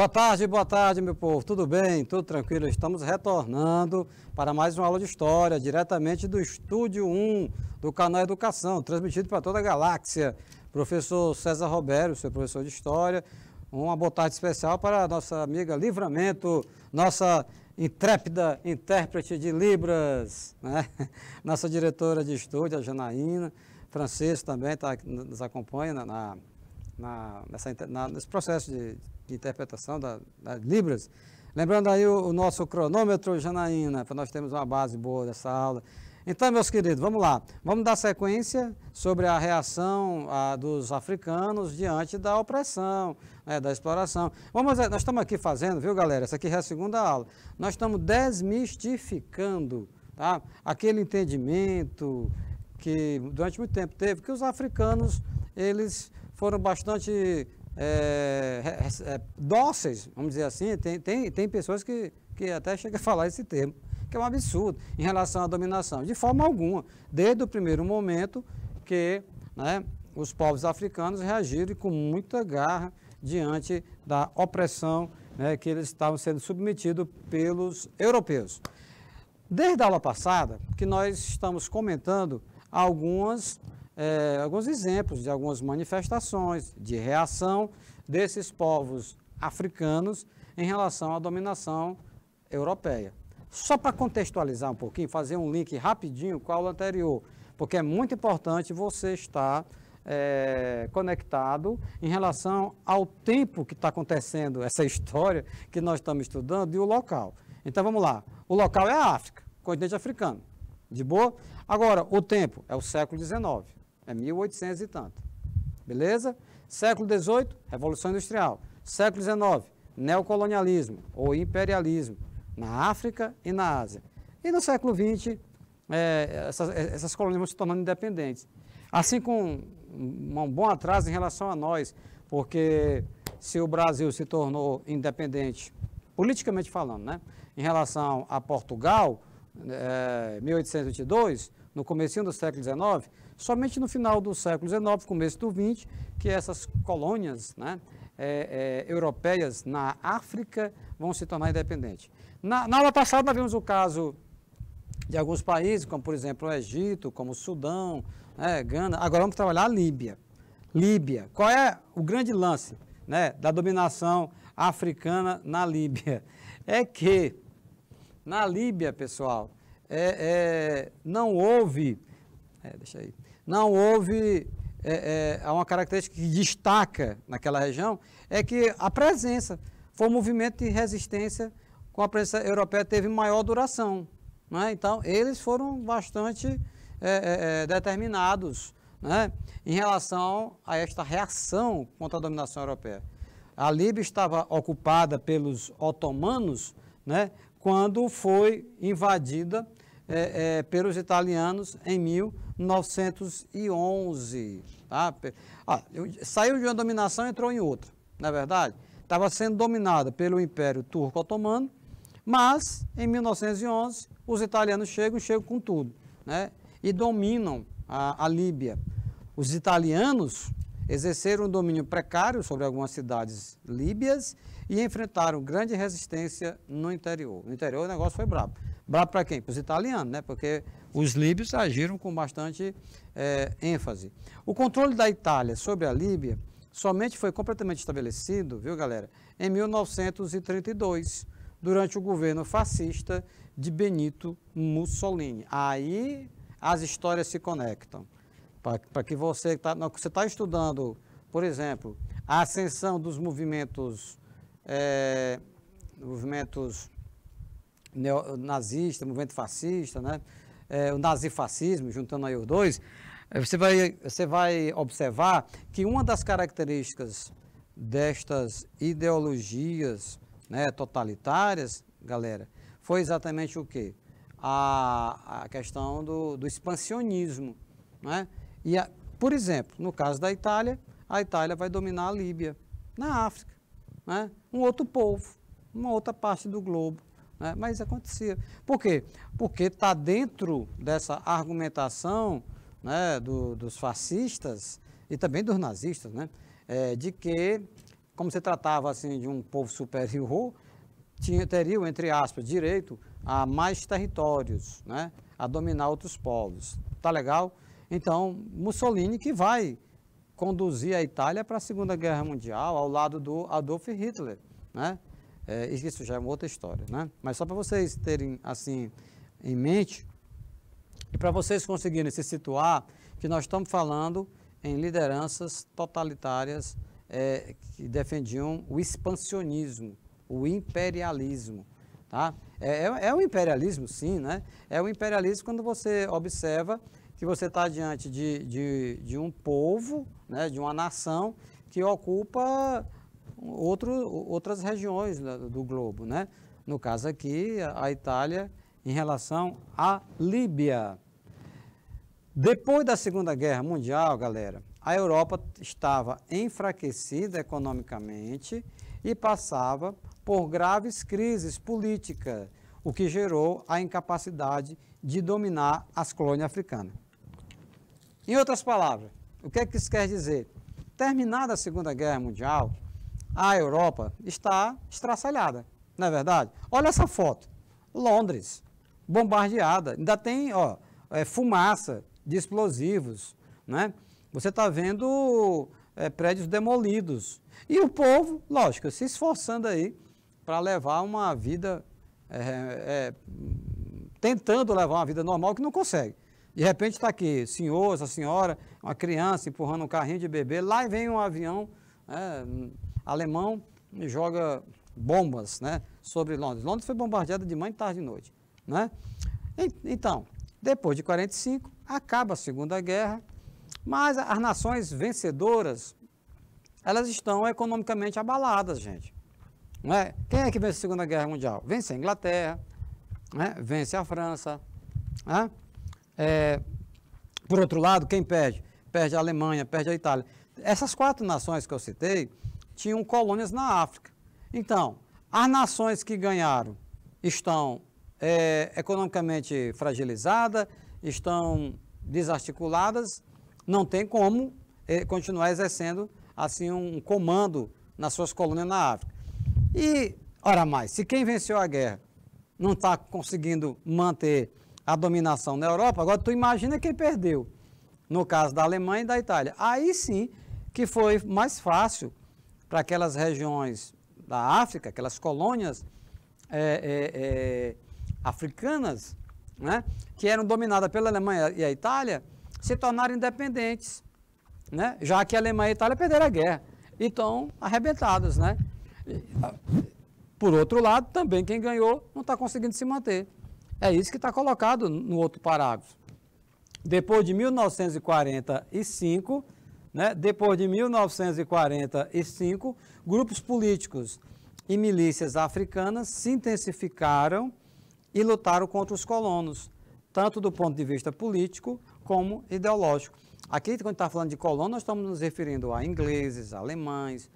Boa tarde, boa tarde, meu povo. Tudo bem? Tudo tranquilo? Estamos retornando para mais uma aula de história, diretamente do Estúdio 1 do canal Educação, transmitido para toda a galáxia. Professor César Robério, seu professor de História. Uma boa tarde especial para a nossa amiga Livramento, nossa intrépida intérprete de Libras, né? nossa diretora de estúdio, a Janaína. Francisco também tá, nos acompanha na, na na, nessa, na, nesse processo de, de interpretação da, das Libras. Lembrando aí o, o nosso cronômetro, Janaína, né, para nós termos uma base boa dessa aula. Então, meus queridos, vamos lá. Vamos dar sequência sobre a reação a, dos africanos diante da opressão, né, da exploração. Vamos, eh, nós estamos aqui fazendo, viu, galera? Essa aqui é a segunda aula. Nós estamos desmistificando tá, aquele entendimento que durante muito tempo teve que os africanos eles foram bastante é, é, dóceis, vamos dizer assim. Tem, tem, tem pessoas que, que até chegam a falar esse termo, que é um absurdo em relação à dominação. De forma alguma, desde o primeiro momento que né, os povos africanos reagiram com muita garra diante da opressão né, que eles estavam sendo submetidos pelos europeus. Desde a aula passada, que nós estamos comentando algumas é, alguns exemplos de algumas manifestações de reação desses povos africanos em relação à dominação europeia. Só para contextualizar um pouquinho, fazer um link rapidinho com a aula anterior, porque é muito importante você estar é, conectado em relação ao tempo que está acontecendo essa história que nós estamos estudando e o local. Então vamos lá. O local é a África, continente africano. De boa? Agora, o tempo é o século XIX é 1800 e tanto. Beleza? Século XVIII, Revolução Industrial. Século XIX, neocolonialismo ou imperialismo na África e na Ásia. E no século XX, é, essas, essas colônias vão se tornando independentes. Assim com um bom atraso em relação a nós, porque se o Brasil se tornou independente, politicamente falando, né, em relação a Portugal, é, 1822, no começo do século XIX, Somente no final do século XIX, começo do XX, que essas colônias né, é, é, europeias na África vão se tornar independentes. Na, na aula passada nós vimos o caso de alguns países, como por exemplo o Egito, como o Sudão, né, Gana. Agora vamos trabalhar a Líbia. Líbia, qual é o grande lance né, da dominação africana na Líbia? É que na Líbia, pessoal, é, é, não houve. É, deixa aí não houve é, é, uma característica que destaca naquela região é que a presença foi um movimento de resistência com a presença europeia teve maior duração. Né? Então, eles foram bastante é, é, é determinados né? em relação a esta reação contra a dominação europeia. A Líbia estava ocupada pelos otomanos né? quando foi invadida é, é, pelos italianos em 1911. Tá? Ah, saiu de uma dominação e entrou em outra, não é verdade? Estava sendo dominada pelo Império Turco-Otomano, mas em 1911 os italianos chegam, chegam com tudo, né? e dominam a, a Líbia. Os italianos exerceram um domínio precário sobre algumas cidades líbias e enfrentaram grande resistência no interior. No interior o negócio foi brabo. Bravo para quem? Para os italianos, né? porque os líbios agiram com bastante é, ênfase. O controle da Itália sobre a Líbia somente foi completamente estabelecido, viu galera, em 1932, durante o governo fascista de Benito Mussolini. Aí as histórias se conectam. Para que você está você tá estudando, por exemplo, a ascensão dos movimentos, é, movimentos nazista, movimento fascista, né? É, o nazifascismo, juntando aí os dois, é, você vai, você vai observar que uma das características destas ideologias né, totalitárias, galera, foi exatamente o quê? A, a questão do, do expansionismo. Né? E, a, por exemplo, no caso da Itália, a Itália vai dominar a Líbia, na África, né? um outro povo, uma outra parte do globo. Né? Mas acontecia. Por quê? Porque está dentro dessa argumentação né, do, dos fascistas e também dos nazistas, né, é, de que, como se tratava assim, de um povo superior, tinha, teriam, entre aspas, direito a mais territórios, né, a dominar outros povos. Tá legal? Então, Mussolini que vai conduzir a Itália para a Segunda Guerra Mundial ao lado do Adolf Hitler, né? É, isso já é uma outra história, né? Mas só para vocês terem assim em mente e para vocês conseguirem se situar, que nós estamos falando em lideranças totalitárias é, que defendiam o expansionismo, o imperialismo, tá? É, é, é, um imperialismo, sim, né? É um imperialismo quando você observa que você está diante de, de, de um povo, né, de uma nação que ocupa outro, outras regiões do globo, né? No caso aqui, a Itália em relação à Líbia. Depois da Segunda Guerra Mundial, galera, a Europa estava enfraquecida economicamente e passava por graves crises políticas, o que gerou a incapacidade de dominar as colônias africanas. Em outras palavras, o que é que isso quer dizer? Terminada a Segunda Guerra Mundial, a Europa está estraçalhada, não é verdade? Olha essa foto. Londres, bombardeada. Ainda tem ó, é, fumaça de explosivos. Né? Você está vendo é, prédios demolidos. E o povo, lógico, se esforçando aí para levar uma vida. É, é, tentando levar uma vida normal que não consegue. De repente está aqui, senhor, essa senhora, uma criança empurrando um carrinho de bebê, lá vem um avião. É, alemão joga bombas né, sobre Londres. Londres foi bombardeada de manhã, tarde e noite. Né? Então, depois de 45, acaba a Segunda Guerra, mas as nações vencedoras, elas estão economicamente abaladas, gente. Não é? Quem é que vence a Segunda Guerra Mundial? Vence a Inglaterra, né? vence a França. Né? É, por outro lado, quem perde? Perde a Alemanha, perde a Itália. Essas quatro nações que eu citei, tinham colônias na África. Então, as nações que ganharam estão é, economicamente fragilizadas, estão desarticuladas, não tem como é, continuar exercendo assim um comando nas suas colônias na África. E, ora mais, se quem venceu a guerra não está conseguindo manter a dominação na Europa, agora tu imagina quem perdeu, no caso da Alemanha e da Itália. Aí sim que foi mais fácil para aquelas regiões da África, aquelas colônias é, é, é, africanas, né, que eram dominadas pela Alemanha e a Itália, se tornaram independentes, né, já que a Alemanha e a Itália perderam a guerra e estão arrebentadas. Né. Por outro lado, também quem ganhou não está conseguindo se manter. É isso que está colocado no outro parágrafo. Depois de 1945, né? Depois de 1945, grupos políticos e milícias africanas se intensificaram e lutaram contra os colonos, tanto do ponto de vista político como ideológico. Aqui, quando está falando de colonos, nós estamos nos referindo a ingleses, alemães,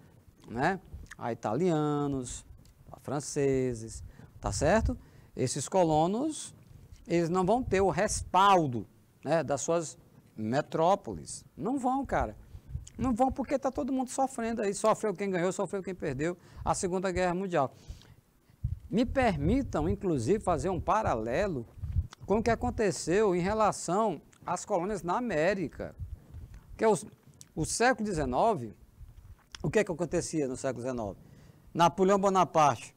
né? a italianos, a franceses, tá certo? Esses colonos, eles não vão ter o respaldo né, das suas metrópoles. Não vão, cara. Não vão porque está todo mundo sofrendo aí. Sofreu quem ganhou, sofreu quem perdeu a Segunda Guerra Mundial. Me permitam, inclusive, fazer um paralelo com o que aconteceu em relação às colônias na América. Porque o século XIX, o que, é que acontecia no século XIX? Napoleão Bonaparte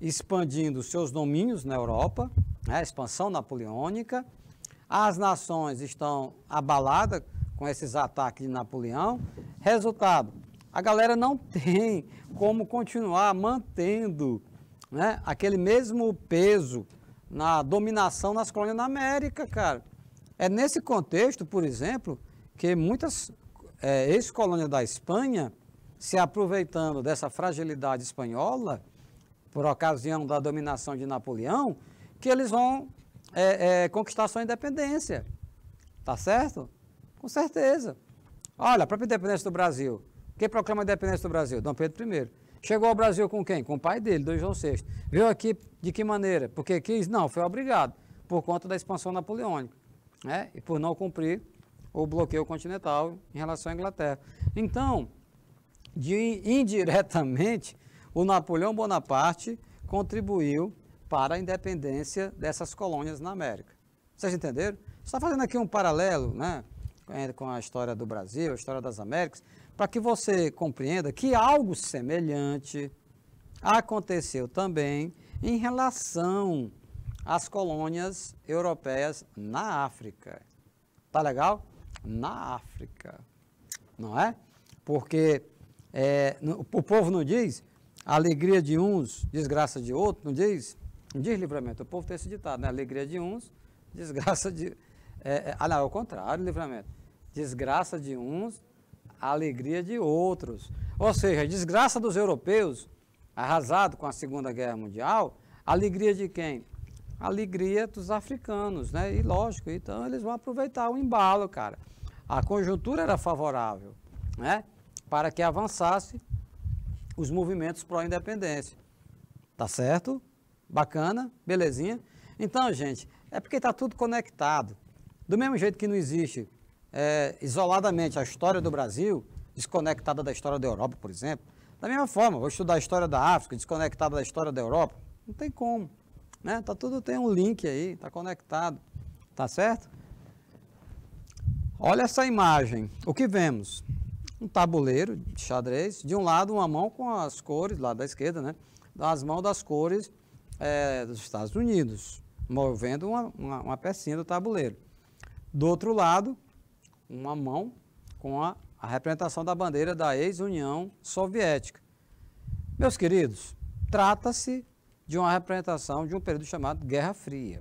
expandindo seus domínios na Europa, né, a expansão napoleônica, as nações estão abaladas com esses ataques de Napoleão. Resultado, a galera não tem como continuar mantendo né, aquele mesmo peso na dominação nas colônias na América, cara. É nesse contexto, por exemplo, que muitas é, ex-colônias da Espanha, se aproveitando dessa fragilidade espanhola, por ocasião da dominação de Napoleão, que eles vão é, é, conquistar sua independência. Tá certo? Com certeza. Olha, a própria independência do Brasil. Quem proclama a independência do Brasil? Dom Pedro I. Chegou ao Brasil com quem? Com o pai dele, Dom João VI. Veio aqui de que maneira? Porque quis? Não, foi obrigado, por conta da expansão napoleônica, né? E por não cumprir o bloqueio continental em relação à Inglaterra. Então, de, indiretamente, o Napoleão Bonaparte contribuiu para a independência dessas colônias na América. Vocês entenderam? Está fazendo aqui um paralelo, né? É, com a história do Brasil, a história das Américas, para que você compreenda que algo semelhante aconteceu também em relação às colônias europeias na África. Tá legal? Na África, não é? Porque é, o povo não diz alegria de uns, desgraça de outros. não diz? Não diz livramento. O povo tem esse ditado, né? Alegria de uns, desgraça de, é, é, ah, não, é o contrário, livramento. Desgraça de uns, alegria de outros. Ou seja, desgraça dos europeus, arrasado com a Segunda Guerra Mundial, alegria de quem? Alegria dos africanos, né? E lógico, então eles vão aproveitar o embalo, cara. A conjuntura era favorável, né? Para que avançasse os movimentos pró-independência. Tá certo? Bacana? Belezinha? Então, gente, é porque está tudo conectado. Do mesmo jeito que não existe é, isoladamente a história do Brasil, desconectada da história da Europa, por exemplo, da mesma forma, vou estudar a história da África, desconectada da história da Europa, não tem como. Né? Tá tudo tem um link aí, tá conectado, tá certo? Olha essa imagem. O que vemos? Um tabuleiro de xadrez, de um lado uma mão com as cores, lá da esquerda, né? As mãos das cores é, dos Estados Unidos, movendo uma, uma, uma pecinha do tabuleiro. Do outro lado, uma mão com a, a representação da bandeira da ex-União Soviética. Meus queridos, trata-se de uma representação de um período chamado Guerra Fria.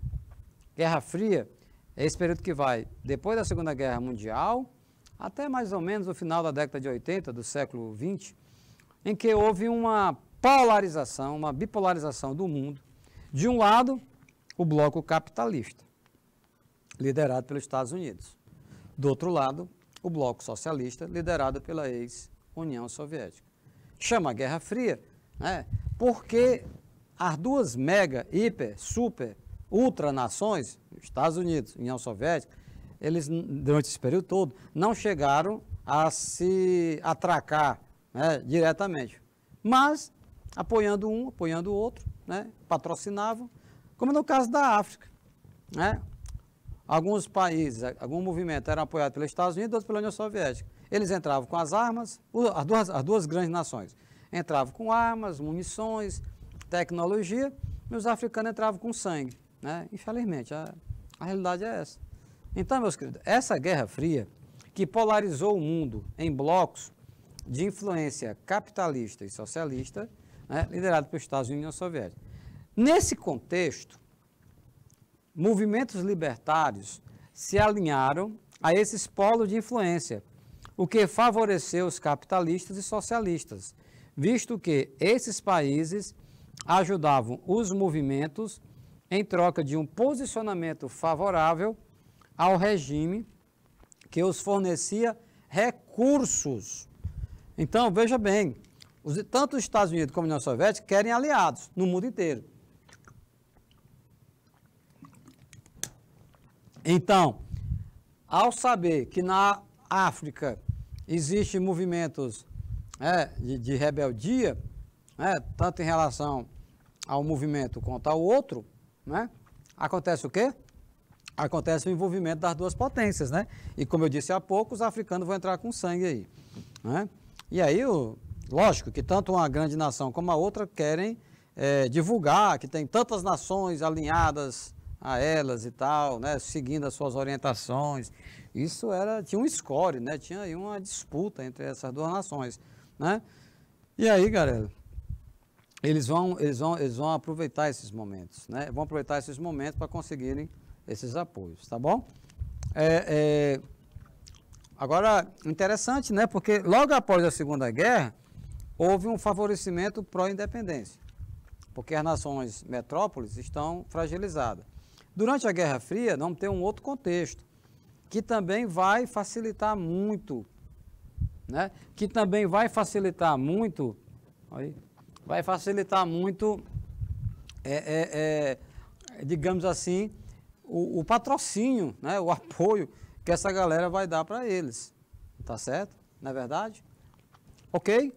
Guerra Fria é esse período que vai depois da Segunda Guerra Mundial até mais ou menos o final da década de 80 do século 20, em que houve uma polarização, uma bipolarização do mundo. De um lado, o bloco capitalista liderado pelos Estados Unidos. Do outro lado, o bloco socialista, liderado pela ex-União Soviética. Chama Guerra Fria, né? porque as duas mega, hiper, super, ultranações, Estados Unidos, União Soviética, eles, durante esse período todo, não chegaram a se atracar né, diretamente. Mas, apoiando um, apoiando o outro, né, patrocinavam, como no caso da África. Né? Alguns países, algum movimento era apoiado pelos Estados Unidos, outros pela União Soviética. Eles entravam com as armas, as duas, as duas grandes nações entravam com armas, munições, tecnologia, e os africanos entravam com sangue. Né? Infelizmente, a, a realidade é essa. Então, meus queridos, essa Guerra Fria, que polarizou o mundo em blocos de influência capitalista e socialista, né, liderado pelos Estados Unidos e União Soviética. Nesse contexto, movimentos libertários se alinharam a esses polos de influência, o que favoreceu os capitalistas e socialistas, visto que esses países ajudavam os movimentos em troca de um posicionamento favorável ao regime que os fornecia recursos. Então, veja bem, tanto os Estados Unidos como a União Soviética querem aliados no mundo inteiro. Então, ao saber que na África existem movimentos é, de, de, rebeldia, é, tanto em relação ao movimento quanto ao outro, né, acontece o quê? Acontece o envolvimento das duas potências, né? E como eu disse há pouco, os africanos vão entrar com sangue aí. Né? E aí, o, lógico que tanto uma grande nação como a outra querem é, divulgar que tem tantas nações alinhadas a elas e tal, né, seguindo as suas orientações. Isso era tinha um score, né? Tinha aí uma disputa entre essas duas nações, né? E aí, galera, eles vão eles vão eles vão aproveitar esses momentos, né? Vão aproveitar esses momentos para conseguirem esses apoios, tá bom? É, é, agora interessante, né? Porque logo após a Segunda Guerra houve um favorecimento pró-independência, porque as nações metrópoles estão fragilizadas. Durante a Guerra Fria, vamos ter um outro contexto, que também vai facilitar muito, né? que também vai facilitar muito, aí, vai facilitar muito, é, é, é, digamos assim, o, o patrocínio, né? o apoio que essa galera vai dar para eles. Tá certo? Não é verdade? Ok?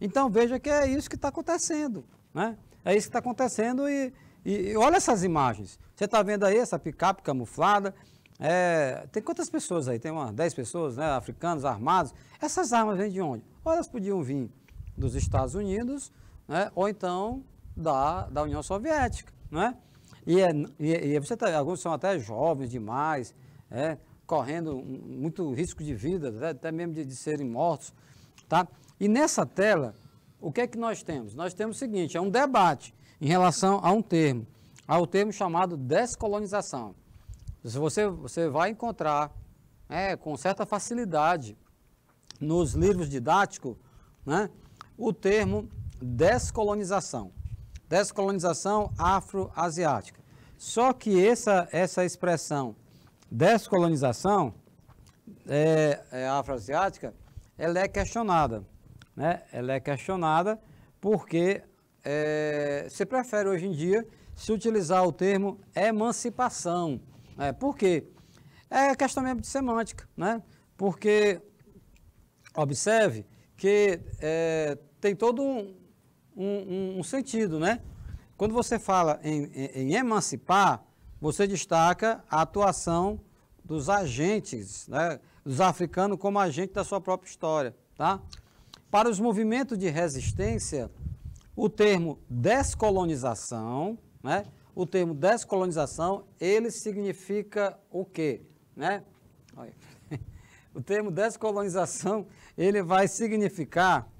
Então veja que é isso que está acontecendo. Né? É isso que está acontecendo e, e, e, olha essas imagens. Você está vendo aí essa picape camuflada? É, tem quantas pessoas aí? Tem umas 10 pessoas, né? Africanos armados. Essas armas vêm de onde? Ou elas podiam vir dos Estados Unidos, né? ou então da, da União Soviética, né? E, é, e, é, e é, você tá, alguns são até jovens demais, é, correndo muito risco de vida, até, né? até mesmo de, de, serem mortos, tá? E nessa tela, o que é que nós temos? Nós temos o seguinte, é um debate em relação a um termo. Há o termo chamado descolonização. Você, você vai encontrar é, com certa facilidade nos livros didáticos né, o termo descolonização. Descolonização afro-asiática. Só que essa, essa expressão descolonização é, é afro-asiática, ela é questionada. Né? Ela é questionada porque é, se prefere hoje em dia se utilizar o termo emancipação. É, por quê? É questão mesmo de semântica, né? Porque observe que é, tem todo um, um, um, sentido, né? Quando você fala em, em, em emancipar, você destaca a atuação dos agentes, né? dos africanos como agente da sua própria história, tá? Para os movimentos de resistência, o termo descolonização né? O termo descolonização, ele significa o quê? Né? O termo descolonização, ele vai significar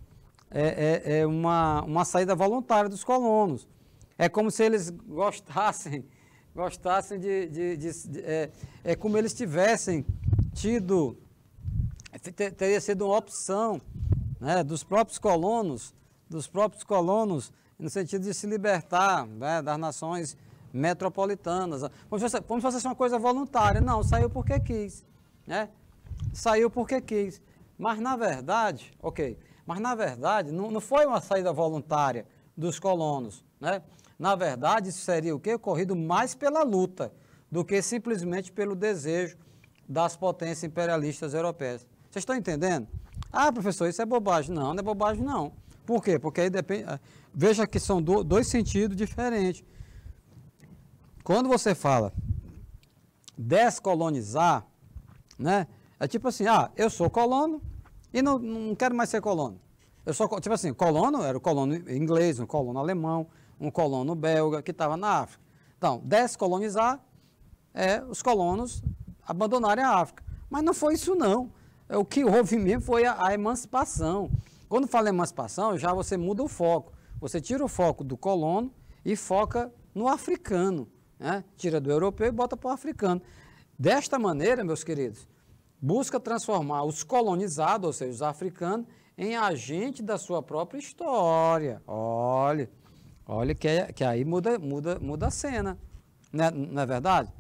é, é, é, uma, uma saída voluntária dos colonos. É como se eles gostassem, gostassem de, de, de, de é, é como eles tivessem tido, teria sido uma opção né, dos próprios colonos, dos próprios colonos no sentido de se libertar né, das nações metropolitanas. Como se, fosse, como se fosse assim uma coisa voluntária. Não, saiu porque quis. Né? Saiu porque quis. Mas na verdade, ok, mas na verdade não, não foi uma saída voluntária dos colonos. Né? Na verdade, isso seria o que? Ocorrido mais pela luta do que simplesmente pelo desejo das potências imperialistas europeias. Vocês estão entendendo? Ah, professor, isso é bobagem. Não, não é bobagem não. Por quê? Porque aí depende. Ah, Veja que são do, dois sentidos diferentes. Quando você fala descolonizar, né? É tipo assim, ah, eu sou colono e não, não quero mais ser colono. Eu sou, tipo assim, colono, era o colono inglês, um colono alemão, um colono belga que estava na África. Então, descolonizar é os colonos abandonarem a África. Mas não foi isso não. É o que houve mesmo foi a, a emancipação. Quando fala emancipação, já você muda o foco. Você tira o foco do colono e foca no africano. Né? Tira do europeu e bota para o africano. Desta maneira, meus queridos, busca transformar os colonizados, ou seja, os africanos, em agente da sua própria história. Olha, olha que, é, que aí muda, muda, muda a cena, né? não é verdade?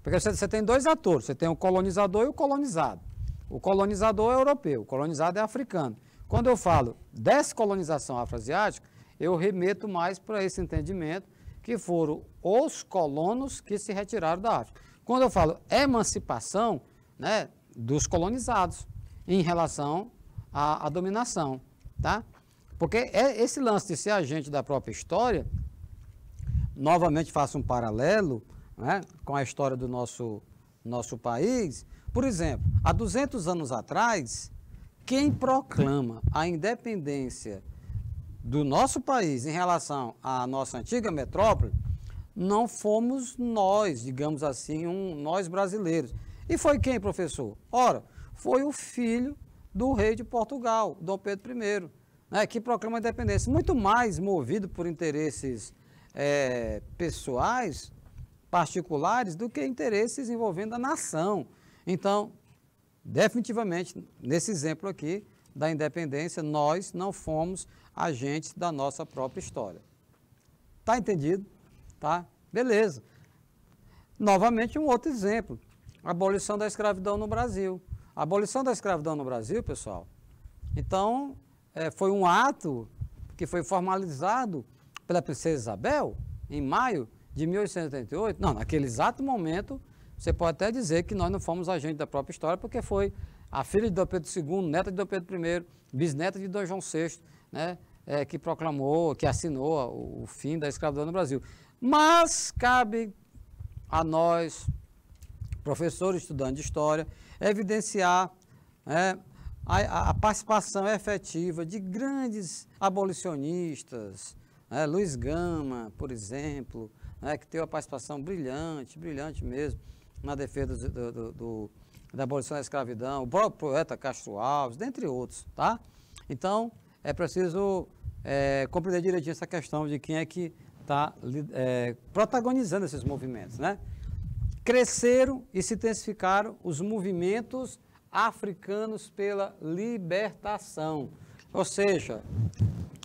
Porque você, você tem dois atores, você tem o colonizador e o colonizado. O colonizador é europeu, o colonizado é africano. Quando eu falo descolonização afroasiática, eu remeto mais para esse entendimento que foram os colonos que se retiraram da África. Quando eu falo emancipação, né, dos colonizados em relação à, à dominação, tá? Porque é esse lance de ser agente da própria história, novamente faço um paralelo né, com a história do nosso, nosso país. Por exemplo, há 200 anos atrás, quem proclama a independência do nosso país em relação à nossa antiga metrópole, não fomos nós, digamos assim, um, nós brasileiros. E foi quem, professor? Ora, foi o filho do rei de Portugal, Dom Pedro I, né, que proclama a independência. Muito mais movido por interesses é, pessoais, particulares, do que interesses envolvendo a nação. Então, definitivamente, nesse exemplo aqui da independência, nós não fomos agentes da nossa própria história. Tá entendido? Tá? Beleza. Novamente um outro exemplo, a abolição da escravidão no Brasil. A abolição da escravidão no Brasil, pessoal, então é, foi um ato que foi formalizado pela princesa Isabel em maio de 1888. Não, naquele exato momento, você pode até dizer que nós não fomos agentes da própria história, porque foi a filha de Dom Pedro II, neta de Dom Pedro I, bisneta de Dom João VI, né, é, que proclamou, que assinou o, o fim da escravidão no Brasil. Mas cabe a nós, professores estudando de história, evidenciar né, a, a, participação efetiva de grandes abolicionistas, né, Luiz Gama, por exemplo, né, que teve uma participação brilhante, brilhante mesmo, na defesa do, do, do, da abolição da escravidão, o próprio poeta Castro Alves, dentre outros, tá? Então, é preciso é, compreender direitinho essa questão de quem é que está é, protagonizando esses movimentos. Né? Cresceram e se intensificaram os movimentos africanos pela libertação. Ou seja,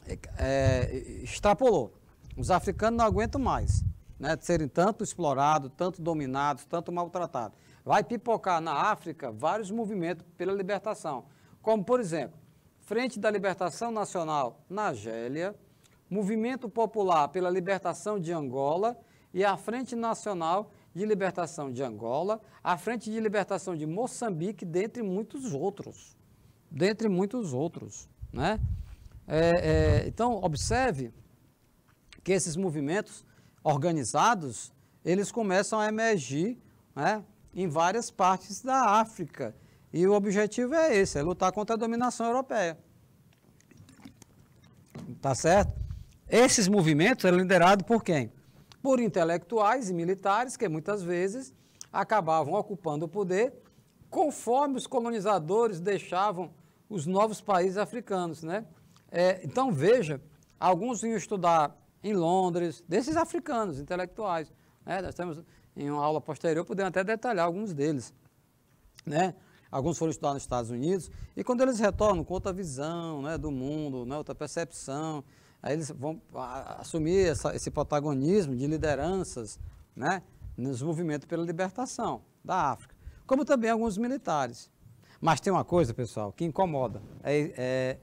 é, é, extrapolou. Os africanos não aguentam mais né, de serem tanto explorados, tanto dominados, tanto maltratados. Vai pipocar na África vários movimentos pela libertação. Como, por exemplo, Frente da Libertação Nacional na Gélia, Movimento Popular pela Libertação de Angola e a Frente Nacional de Libertação de Angola, a Frente de Libertação de Moçambique, dentre muitos outros. Dentre muitos outros. Né? É, é, então, observe que esses movimentos organizados, eles começam a emergir né, em várias partes da África. E o objetivo é esse, é lutar contra a dominação europeia. Tá certo? Esses movimentos eram liderados por quem? Por intelectuais e militares que muitas vezes acabavam ocupando o poder conforme os colonizadores deixavam os novos países africanos, né? É, então veja, alguns iam estudar em Londres, desses africanos intelectuais, né? Nós temos em uma aula posterior podemos até detalhar alguns deles, né? alguns foram estudar nos Estados Unidos, e quando eles retornam com outra visão né, do mundo, né, outra percepção, aí eles vão assumir essa, esse protagonismo de lideranças né, nos movimentos pela libertação da África, como também alguns militares. Mas tem uma coisa, pessoal, que incomoda. É, é,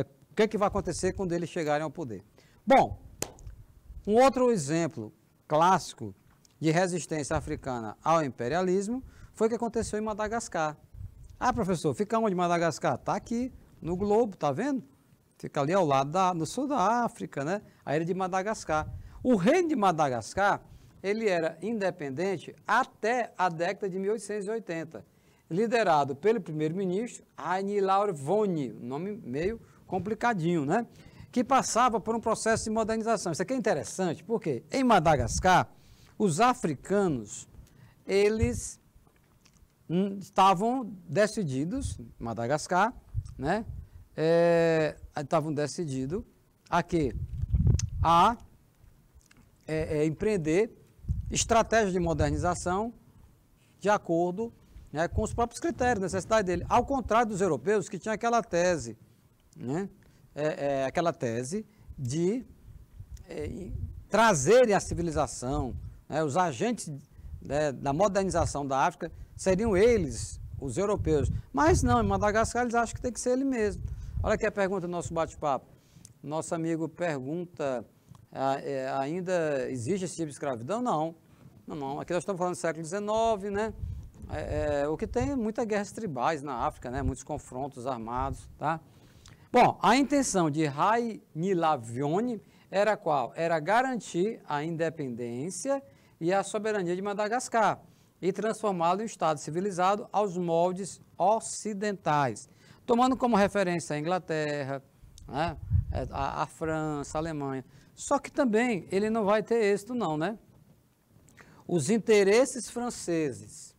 é, o que, é que vai acontecer quando eles chegarem ao poder? Bom, um outro exemplo clássico de resistência africana ao imperialismo foi o que aconteceu em Madagascar. Ah, professor, fica onde Madagascar? Está aqui, no globo, tá vendo? Fica ali ao lado, da, no sul da África, né? A ilha é de Madagascar. O reino de Madagascar, ele era independente até a década de 1880, liderado pelo primeiro-ministro Anilaur Voni, nome meio complicadinho, né? Que passava por um processo de modernização. Isso aqui é interessante, porque em Madagascar, os africanos, eles Hum, estavam decididos, Madagascar, né? É, estavam decididos a que A é, é, empreender estratégias de modernização de acordo né, com os próprios critérios, necessidade dele. Ao contrário dos europeus, que tinha aquela tese, né, é, é, aquela tese de é, trazerem a civilização, né, os agentes né, da modernização da África seriam eles, os europeus. Mas não, em Madagascar eles acham que tem que ser ele mesmo. Olha aqui a pergunta do nosso bate-papo. Nosso amigo pergunta: ah, é, ainda existe esse tipo de escravidão? Não. Não, não. Aqui nós estamos falando do século XIX, né? É, é, o que tem é muitas guerras tribais na África, né? muitos confrontos armados. Tá? Bom, a intenção de Rainilavione era qual? Era garantir a independência e a soberania de Madagascar e transformá-lo em um Estado civilizado aos moldes ocidentais, tomando como referência a Inglaterra, né, é, a, a, França, a Alemanha. Só que também ele não vai ter êxito, não, né? Os interesses franceses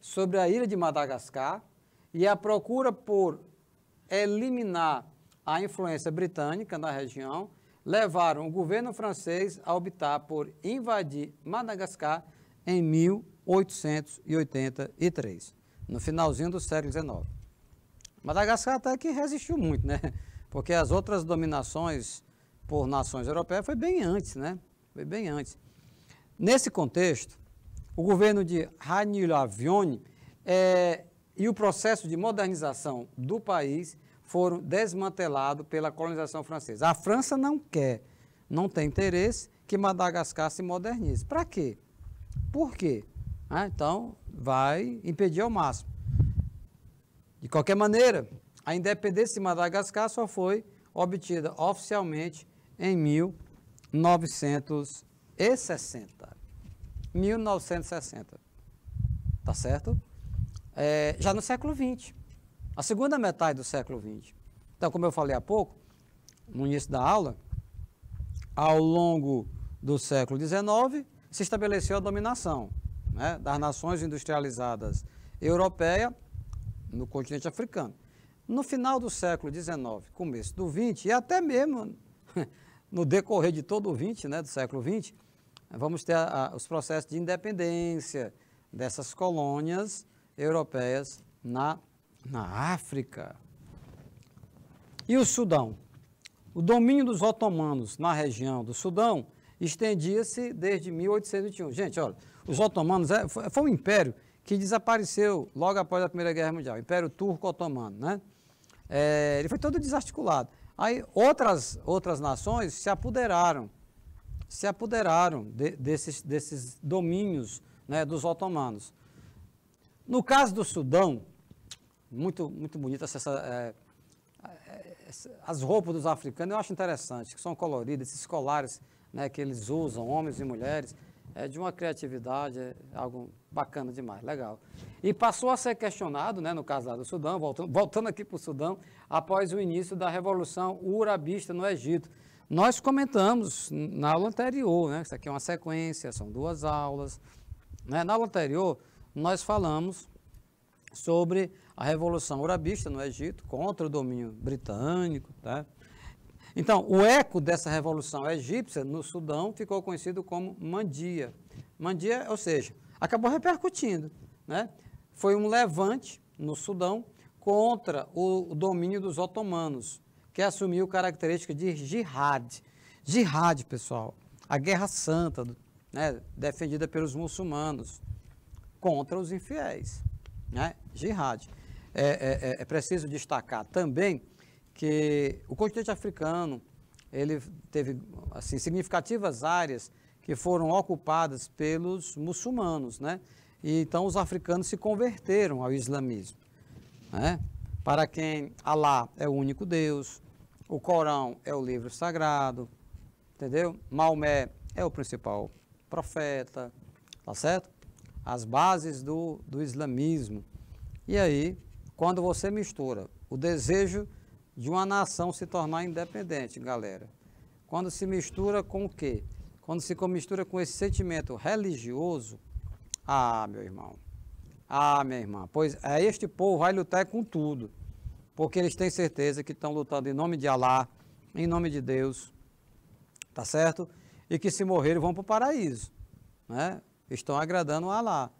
sobre a ilha de Madagascar e a procura por eliminar a influência britânica na região levaram o governo francês a optar por invadir Madagascar em 1800. 1883, no finalzinho do século XIX. Madagascar até que resistiu muito, né? Porque as outras dominações por nações europeias foi bem antes, né? Foi bem antes. Nesse contexto, o governo de Ranilavione eh, é, e o processo de modernização do país foram desmantelados pela colonização francesa. A França não quer, não tem interesse que Madagascar se modernize. Para quê? Por quê? Ah, então, vai impedir ao máximo. De qualquer maneira, a independência de Madagascar só foi obtida oficialmente em 1960. 1960. Tá certo? É, já no século XX. A segunda metade do século XX. Então, como eu falei há pouco, no início da aula, ao longo do século XIX, se estabeleceu a dominação né, das nações industrializadas europeia no continente africano. No final do século XIX, começo do XX, e até mesmo no decorrer de todo o XX, né, do século XX, vamos ter a, a, os processos de independência dessas colônias europeias na, na África. E o Sudão? O domínio dos otomanos na região do Sudão estendia-se desde 1821. Gente, olha, os otomanos é, foi um império que desapareceu logo após a Primeira Guerra Mundial, o Império Turco-Otomano, né? É, ele foi todo desarticulado. Aí outras, outras nações se apoderaram, se apoderaram de, desses, desses domínios né, dos otomanos. No caso do Sudão, muito, muito bonita essa, é, essa, as roupas dos africanos, eu acho interessante, que são coloridas, esses colares né, que eles usam, homens e mulheres é de uma criatividade, é algo bacana demais, legal. E passou a ser questionado, né, no caso lá do Sudão, voltando, voltando aqui para o Sudão, após o início da Revolução Urabista no Egito. Nós comentamos na aula anterior, né, isso aqui é uma sequência, são duas aulas. Né, na aula anterior, nós falamos sobre a Revolução Urabista no Egito, contra o domínio britânico, tá? Então, o eco dessa revolução egípcia no Sudão ficou conhecido como Mandia. Mandia, ou seja, acabou repercutindo. Né? Foi um levante no Sudão contra o domínio dos otomanos, que assumiu característica de jihad. Jihad, pessoal, a guerra santa, né, defendida pelos muçulmanos contra os infiéis. Né? Jihad. É, é, é, é preciso destacar também que o continente africano ele teve assim significativas áreas que foram ocupadas pelos muçulmanos, né? E então os africanos se converteram ao islamismo, né? Para quem Alá é o único Deus, o Corão é o livro sagrado, entendeu? Maomé é o principal profeta, tá certo? As bases do, do islamismo. E aí, quando você mistura o desejo de uma nação se tornar independente, galera. Quando se mistura com o quê? Quando se mistura com esse sentimento religioso, ah, meu irmão, ah, minha irmã, pois é este povo vai lutar com tudo, porque eles têm certeza que estão lutando em nome de Alá, em nome de Deus, tá certo? E que se morrerem vão para o paraíso, né? Estão agradando a Alá,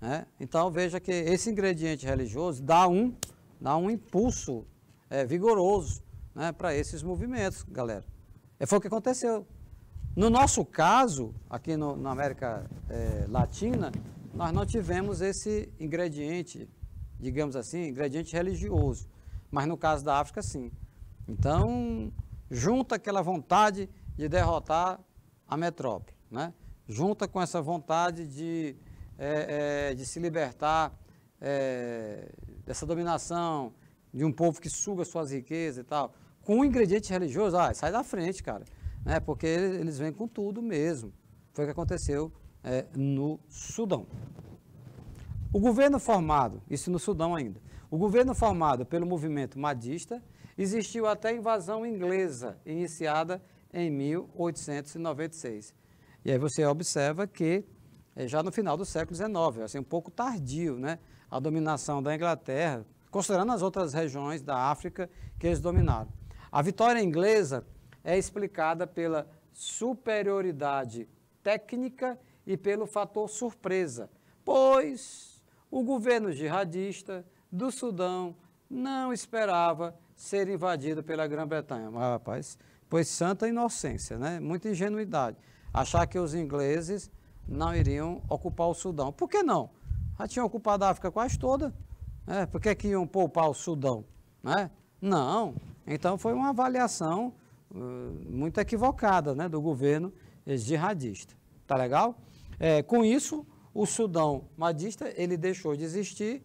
né? Então veja que esse ingrediente religioso dá um, dá um impulso é, vigoroso né, para esses movimentos, galera. É, foi o que aconteceu. No nosso caso, aqui no, na América é, Latina, nós não tivemos esse ingrediente, digamos assim, ingrediente religioso. Mas no caso da África, sim. Então, junta aquela vontade de derrotar a metrópole, né? junta com essa vontade de, é, é, de se libertar é, dessa dominação, de um povo que suga suas riquezas e tal, com um ingrediente religioso, ah, sai da frente, cara. Né? Porque eles vêm com tudo mesmo. Foi o que aconteceu é, no Sudão. O governo formado, isso no Sudão ainda, o governo formado pelo movimento madista, existiu até a invasão inglesa, iniciada em 1896. E aí você observa que é, já no final do século XIX, assim, um pouco tardio, né? a dominação da Inglaterra considerando as outras regiões da África que eles dominaram. A vitória inglesa é explicada pela superioridade técnica e pelo fator surpresa, pois o governo jihadista do Sudão não esperava ser invadido pela Grã-Bretanha. Mas, rapaz, pois santa inocência, né? Muita ingenuidade. Achar que os ingleses não iriam ocupar o Sudão. Por que não? Já tinham ocupado a África quase toda. É, por que, iam poupar o Sudão? Né? Não. Então foi uma avaliação uh, muito equivocada né, do governo jihadista. Tá legal? É, com isso, o Sudão madista ele deixou de existir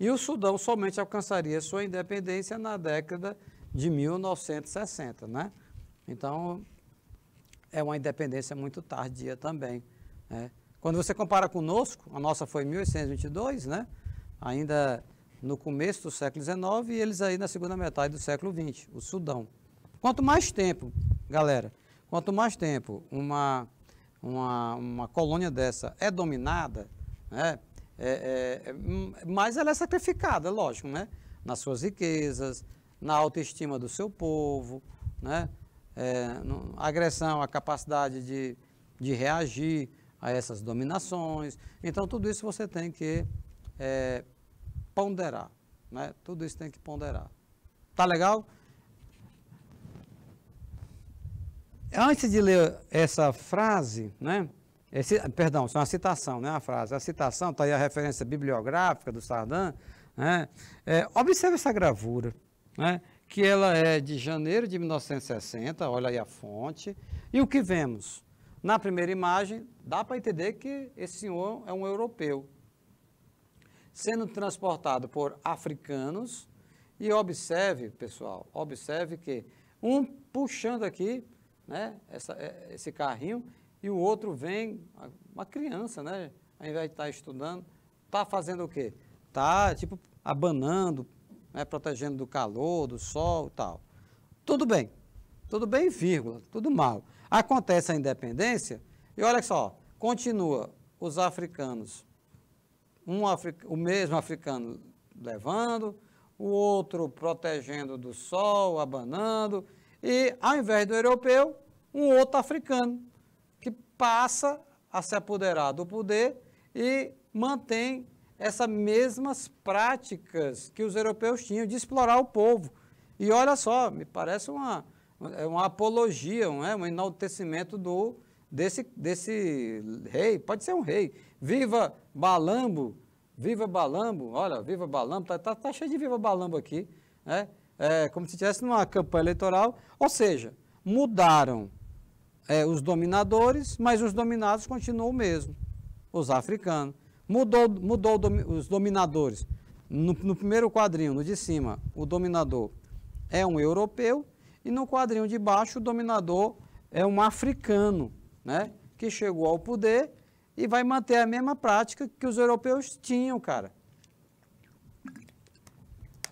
e o Sudão somente alcançaria sua independência na década de 1960, né? Então, é uma independência muito tardia também. Né? Quando você compara conosco, a nossa foi em 1822, né? ainda no começo do século XIX e eles aí na segunda metade do século XX, o Sudão. Quanto mais tempo, galera, quanto mais tempo uma, uma, uma colônia dessa é dominada, né, é, é, é mais ela é sacrificada, lógico, né? Nas suas riquezas, na autoestima do seu povo, né? É, no, agressão, a capacidade de, de reagir a essas dominações. Então, tudo isso você tem que é, ponderar. Né? Tudo isso tem que ponderar. Tá legal? Antes de ler essa frase, né? Esse, perdão, isso é uma citação, né? A frase. É a citação, está aí a referência bibliográfica do Sardan. Né? É, observe essa gravura, né? que ela é de janeiro de 1960, olha aí a fonte. E o que vemos? Na primeira imagem, dá para entender que esse senhor é um europeu, sendo transportado por africanos. E observe, pessoal, observe que um puxando aqui né, essa, é, esse carrinho e o outro vem, uma criança, né? Ao invés de estar tá estudando, está fazendo o quê? Está, tipo, abanando, né, protegendo do calor, do sol e tal. Tudo bem. Tudo bem, vírgula. Tudo mal. Acontece a independência e olha só, continua os africanos um o mesmo africano levando, o outro protegendo do sol, abanando, e ao invés do europeu, um outro africano que passa a se apoderar do poder e mantém essas mesmas práticas que os europeus tinham de explorar o povo. E olha só, me parece uma, é uma apologia, não é? um enaltecimento do, desse, desse rei, pode ser um rei, Viva Balambo! Viva Balambo! Olha, viva Balambo! Está tá, tá cheio de viva Balambo aqui. Né? É, como se estivesse numa campanha eleitoral. Ou seja, mudaram é, os dominadores, mas os dominados continuam o mesmo. Os africanos. Mudou, mudou os dominadores. No, no primeiro quadrinho, no de cima, o dominador é um europeu e no quadrinho de baixo o dominador é um africano, né? Que chegou ao poder e vai manter a mesma prática que os europeus tinham, cara.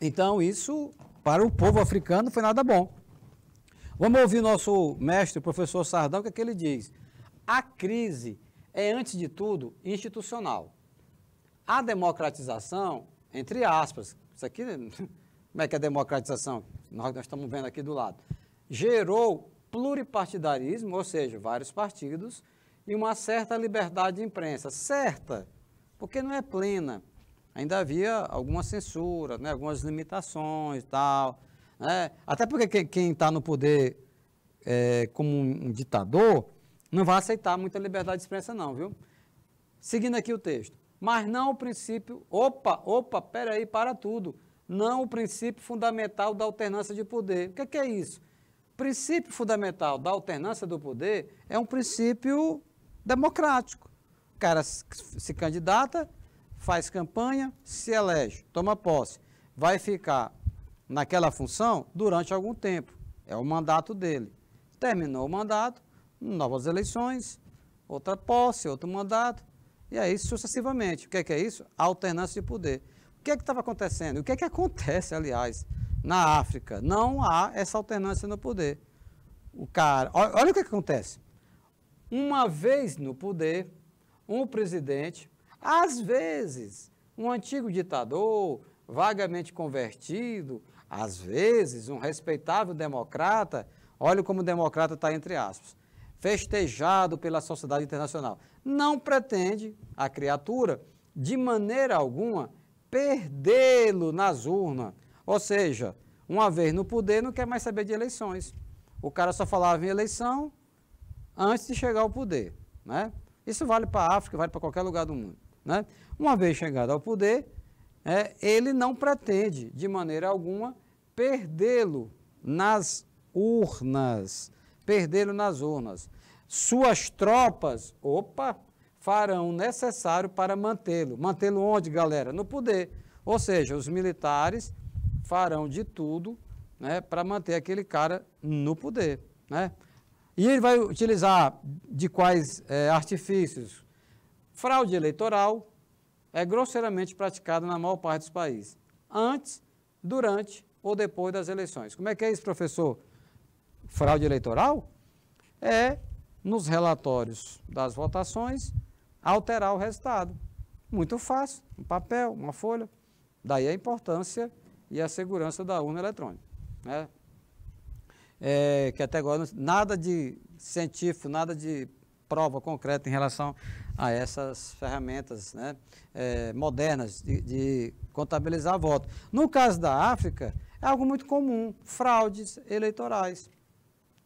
Então, isso para o povo africano foi nada bom. Vamos ouvir nosso mestre, o professor Sardão, o que, é que ele diz. A crise é, antes de tudo, institucional. A democratização, entre aspas, isso aqui, como é que é a democratização? Nós, nós estamos vendo aqui do lado. Gerou pluripartidarismo, ou seja, vários partidos e uma certa liberdade de imprensa. Certa, porque não é plena. Ainda havia alguma censura, né, algumas limitações e tal. Né? Até porque quem está no poder é, como um ditador não vai aceitar muita liberdade de imprensa, não, viu? Seguindo aqui o texto. Mas não o princípio, opa, opa, peraí, para tudo. Não o princípio fundamental da alternância de poder. O que é, que é isso? O princípio fundamental da alternância do poder é um princípio democrático. O cara se candidata, faz campanha, se elege, toma posse. Vai ficar naquela função durante algum tempo. É o mandato dele. Terminou o mandato, novas eleições, outra posse, outro mandato, e aí sucessivamente. O que é, que é isso? Alternância de poder. O que é que estava acontecendo? O que é que acontece, aliás, na África? Não há essa alternância no poder. O cara, olha, olha o que, é que acontece. Uma vez no poder, um presidente, às vezes um antigo ditador, vagamente convertido, às vezes um respeitável democrata, olha como o democrata está entre aspas, festejado pela sociedade internacional. Não pretende a criatura, de maneira alguma, perdê-lo nas urnas. Ou seja, uma vez no poder, não quer mais saber de eleições. O cara só falava em eleição, antes de chegar ao poder. Né? Isso vale para a África, vale para qualquer lugar do mundo. Né? Uma vez chegado ao poder, é, ele não pretende, de maneira alguma, perdê-lo nas urnas. Perdê-lo nas urnas. Suas tropas, opa, farão o necessário para mantê-lo. Mantê-lo onde, galera? No poder. Ou seja, os militares farão de tudo né, para manter aquele cara no poder. Né? E ele vai utilizar de quais é, artifícios? Fraude eleitoral é grosseiramente praticada na maior parte dos países, antes, durante ou depois das eleições. Como é que é isso, professor? Fraude eleitoral é, nos relatórios das votações, alterar o resultado. Muito fácil, um papel, uma folha. Daí a importância e a segurança da urna eletrônica. Né? é, que até agora nada de científico, nada de prova concreta em relação a essas ferramentas né, é, modernas de, de, contabilizar voto. No caso da África, é algo muito comum, fraudes eleitorais.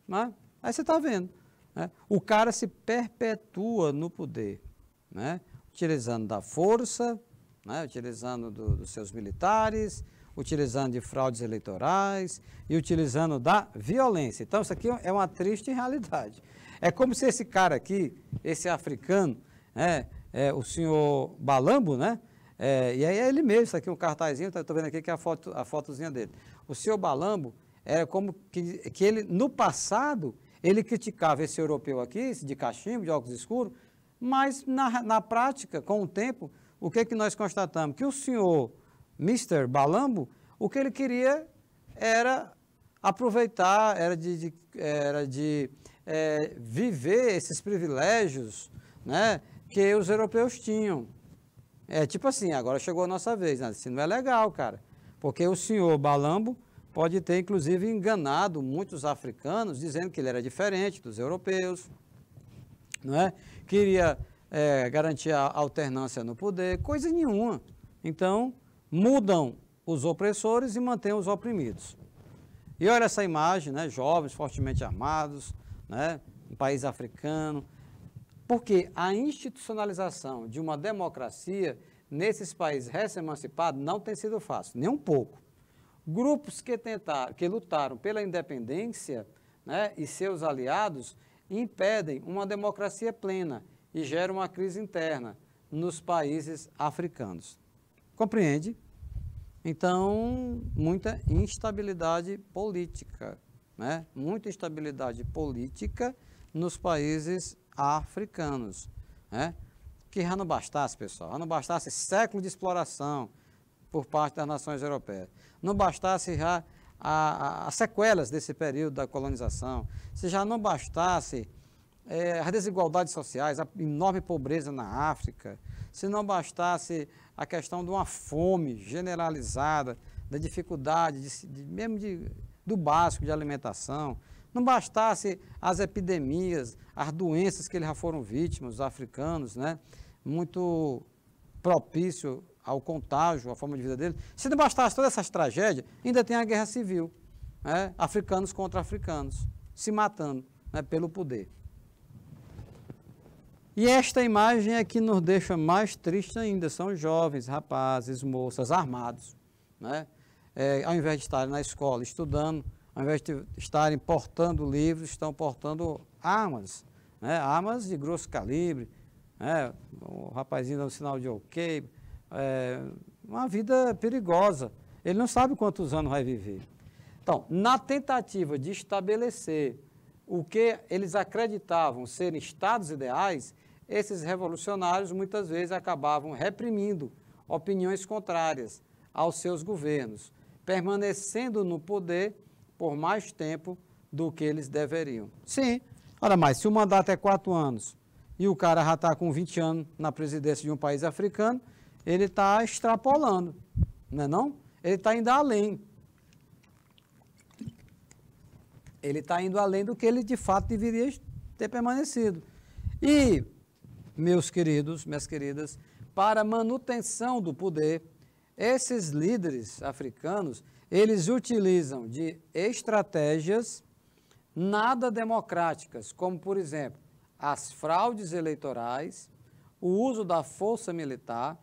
Né? Aí você está vendo, né? o cara se perpetua no poder, né? utilizando da força, né? utilizando do, dos seus militares, utilizando de fraudes eleitorais e utilizando da violência. Então, isso aqui é uma triste realidade. É como se esse cara aqui, esse africano, né, é, o senhor Balambo, né? É, e aí é ele mesmo, isso aqui é um cartazinho, tá, estou vendo aqui que é a, foto, a fotozinha dele. O senhor Balambo era como que, que ele, no passado, ele criticava esse europeu aqui, esse de cachimbo, de óculos escuros, mas na, na prática, com o tempo, o que, é que nós constatamos? Que o senhor Mr. Balambo, o que ele queria era aproveitar, era de, de era de é, viver esses privilégios né, que os europeus tinham. É tipo assim, agora chegou a nossa vez, né? isso não é legal, cara. Porque o senhor Balambo pode ter, inclusive, enganado muitos africanos, dizendo que ele era diferente dos europeus, não é? Queria é, garantir a alternância no poder, coisa nenhuma. Então, mudam os opressores e mantêm os oprimidos. E olha essa imagem, né? jovens fortemente armados, né? um país africano, porque a institucionalização de uma democracia nesses países recém-emancipados não tem sido fácil, nem um pouco. Grupos que tentaram, que lutaram pela independência né, e seus aliados impedem uma democracia plena e geram uma crise interna nos países africanos. Compreende? Então, muita instabilidade política, né? muita instabilidade política nos países africanos. Né? Que já não bastasse, pessoal, já não bastasse século de exploração por parte das nações europeias, não bastasse já as sequelas desse período da colonização, se já não bastasse é, as desigualdades sociais, a enorme pobreza na África, se não bastasse a questão de uma fome generalizada, da dificuldade, de, de, mesmo de, do básico de alimentação. Não bastasse as epidemias, as doenças que eles já foram vítimas, os africanos, né? muito propício ao contágio, à forma de vida deles. Se não bastasse todas essas tragédias, ainda tem a guerra civil, né? africanos contra africanos, se matando né? pelo poder. E esta imagem é que nos deixa mais triste ainda. São jovens, rapazes, moças, armados, né? É, ao invés de estarem na escola estudando, ao invés de estarem portando livros, estão portando armas, né? armas de grosso calibre, né? o rapazinho dá um sinal de ok, é uma vida perigosa. Ele não sabe quantos anos vai viver. Então, na tentativa de estabelecer o que eles acreditavam serem estados ideais, esses revolucionários muitas vezes acabavam reprimindo opiniões contrárias aos seus governos, permanecendo no poder por mais tempo do que eles deveriam. Sim, olha mais, se o mandato é quatro anos e o cara já está com 20 anos na presidência de um país africano, ele está extrapolando, não é não? Ele está indo além. Ele está indo além do que ele de fato deveria ter permanecido. E meus queridos, minhas queridas, para manutenção do poder, esses líderes africanos, eles utilizam de estratégias nada democráticas, como por exemplo, as fraudes eleitorais, o uso da força militar,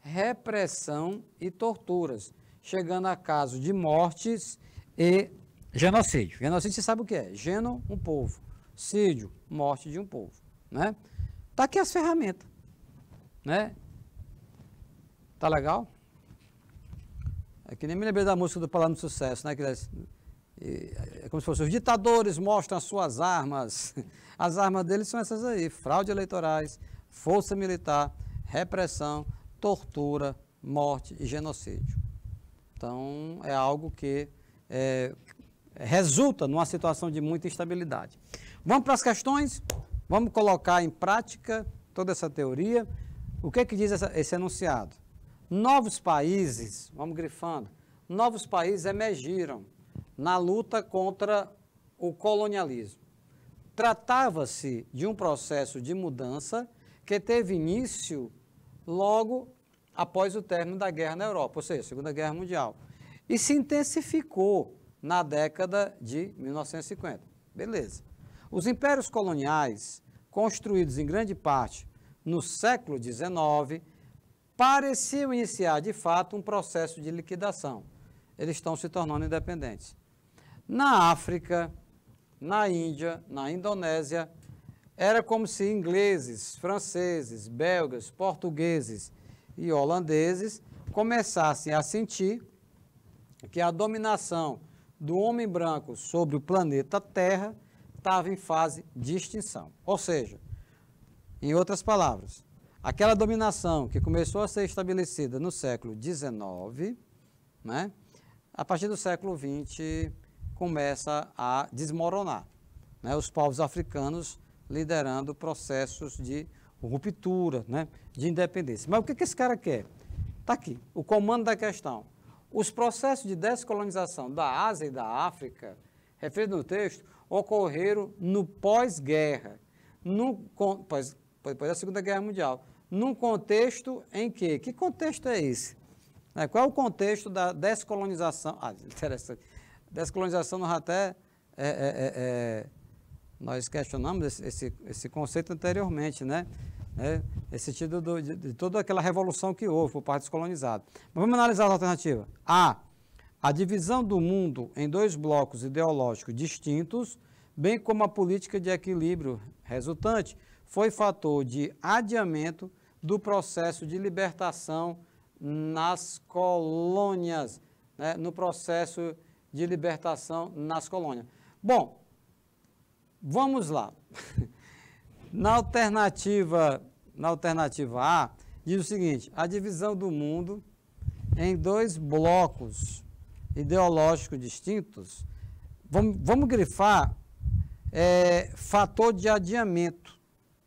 repressão e torturas, chegando a caso de mortes e genocídio. Genocídio, você sabe o que é? Geno, um povo. Sídio, morte de um povo, né? Está aqui as ferramentas. Né? Tá legal? É que nem me lembrei da música do Palavra do Sucesso, né? Que é como se fosse os ditadores mostram as suas armas. As armas deles são essas aí: fraude eleitorais, força militar, repressão, tortura, morte e genocídio. Então, é algo que é, resulta numa situação de muita instabilidade. Vamos para as questões? Vamos colocar em prática toda essa teoria. O que é que diz essa, esse enunciado? Novos países, vamos grifando, novos países emergiram na luta contra o colonialismo. Tratava-se de um processo de mudança que teve início logo após o término da guerra na Europa, ou seja, Segunda Guerra Mundial, e se intensificou na década de 1950. Beleza. Os impérios coloniais, construídos em grande parte no século XIX, pareciam iniciar de fato um processo de liquidação. Eles estão se tornando independentes. Na África, na Índia, na Indonésia, era como se ingleses, franceses, belgas, portugueses e holandeses começassem a sentir que a dominação do homem branco sobre o planeta Terra estava em fase de extinção. Ou seja, em outras palavras, aquela dominação que começou a ser estabelecida no século XIX, né, a partir do século XX começa a desmoronar. Né, os povos africanos liderando processos de ruptura, né, de independência. Mas o que, que esse cara quer? Está aqui, o comando da questão. Os processos de descolonização da Ásia e da África, referido no texto, ocorreram no pós-guerra, pós, depois da Segunda Guerra Mundial, num contexto em que? Que contexto é esse? Né, qual é o contexto da descolonização? Ah, interessante. Descolonização nós até é, é, é, é, nós questionamos esse, esse, esse conceito anteriormente, né? É, esse sentido do, de, de, toda aquela revolução que houve por parte dos colonizados. Mas vamos analisar a alternativa. A a divisão do mundo em dois blocos ideológicos distintos, bem como a política de equilíbrio resultante, foi fator de adiamento do processo de libertação nas colônias, né, no processo de libertação nas colônias. Bom, vamos lá. na alternativa, na alternativa A, diz o seguinte: a divisão do mundo em dois blocos ideológicos distintos, vamos, vamos grifar é, fator de adiamento,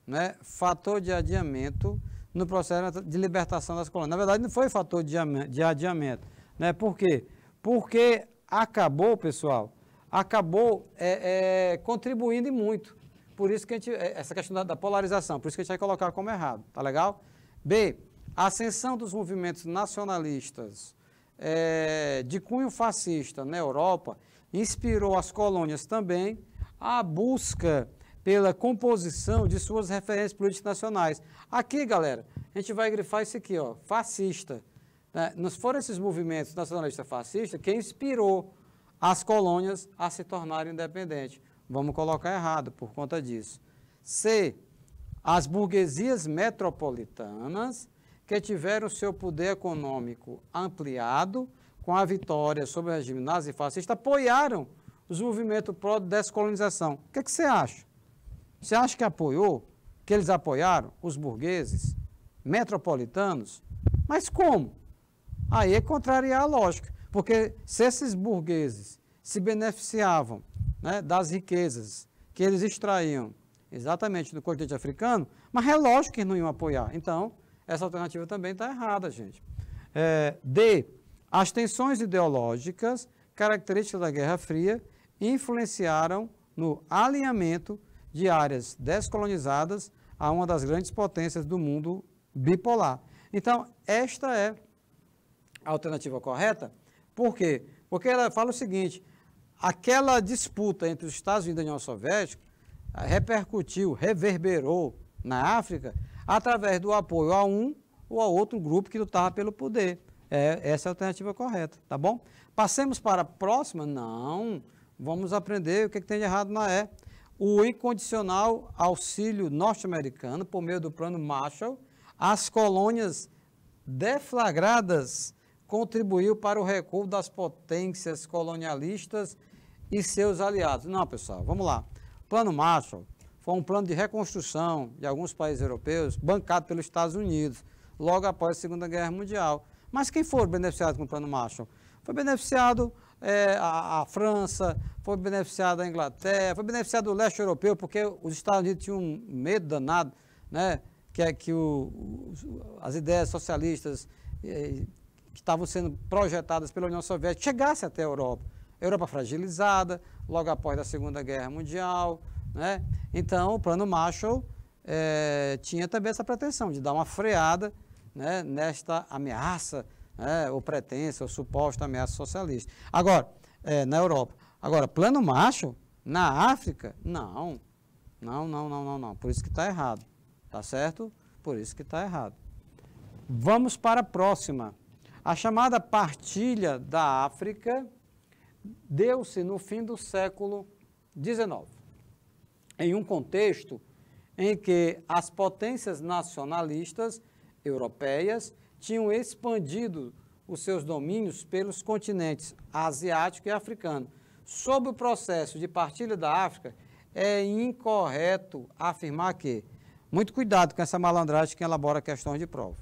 né? fator de adiamento no processo de libertação das colônias. Na verdade, não foi fator de adiamento. Né? Por quê? Porque acabou, pessoal, acabou é, é, contribuindo muito. Por isso que a gente, é, essa questão da, da, polarização, por isso que a gente vai colocar como errado, tá legal? B, a ascensão dos movimentos nacionalistas é, de cunho fascista na Europa inspirou as colônias também a busca pela composição de suas referências políticas nacionais. Aqui, galera, a gente vai grifar isso aqui, ó, fascista. Né? Nos foram esses movimentos nacionalistas fascistas que inspirou as colônias a se tornarem independentes. Vamos colocar errado por conta disso. C. As burguesias metropolitanas que tiveram seu poder econômico ampliado com a vitória sobre o regime nazi fascista, apoiaram os movimentos pró-descolonização. O que, é que você acha? Você acha que apoiou, que eles apoiaram os burgueses, metropolitanos? Mas como? Aí é contrariar a lógica, porque se esses burgueses se beneficiavam né, das riquezas que eles extraíam exatamente do continente africano, mas é lógico que não iam apoiar. Então, essa alternativa também está errada, gente. É, D. As tensões ideológicas, características da Guerra Fria, influenciaram no alinhamento de áreas descolonizadas a uma das grandes potências do mundo bipolar. Então, esta é a alternativa correta. Por quê? Porque ela fala o seguinte: aquela disputa entre os Estados Unidos e a União Soviética repercutiu, reverberou na África através do apoio a um ou a outro grupo que lutava pelo poder. É, essa é a alternativa correta, tá bom? Passemos para a próxima? Não. Vamos aprender o que, é que tem de errado na E. O incondicional auxílio norte-americano, por meio do plano Marshall, às colônias deflagradas contribuiu para o recuo das potências colonialistas e seus aliados. Não, pessoal, vamos lá. Plano Marshall foi um plano de reconstrução de alguns países europeus, bancado pelos Estados Unidos, logo após a Segunda Guerra Mundial. Mas quem foram beneficiados com o plano Marshall? Foi beneficiado é, a, a, França, foi beneficiado a Inglaterra, foi beneficiado o leste europeu, porque os Estados Unidos tinham um medo danado, né, que é que o, as ideias socialistas é, que estavam sendo projetadas pela União Soviética chegassem até a Europa. Europa fragilizada, logo após a Segunda Guerra Mundial, né? Então, o plano Marshall é, tinha também essa pretensão de dar uma freada né, nesta ameaça, né, ou pretensa, ou suposta ameaça socialista. Agora, é, na Europa. Agora, plano Marshall, na África, não. Não, não, não, não, não. Por isso que está errado. Tá certo? Por isso que está errado. Vamos para a próxima. A chamada partilha da África deu-se no fim do século XIX em um contexto em que as potências nacionalistas europeias tinham expandido os seus domínios pelos continentes asiático e africano. sob o processo de partilha da África, é incorreto afirmar que. Muito cuidado com essa malandragem que elabora questões de prova.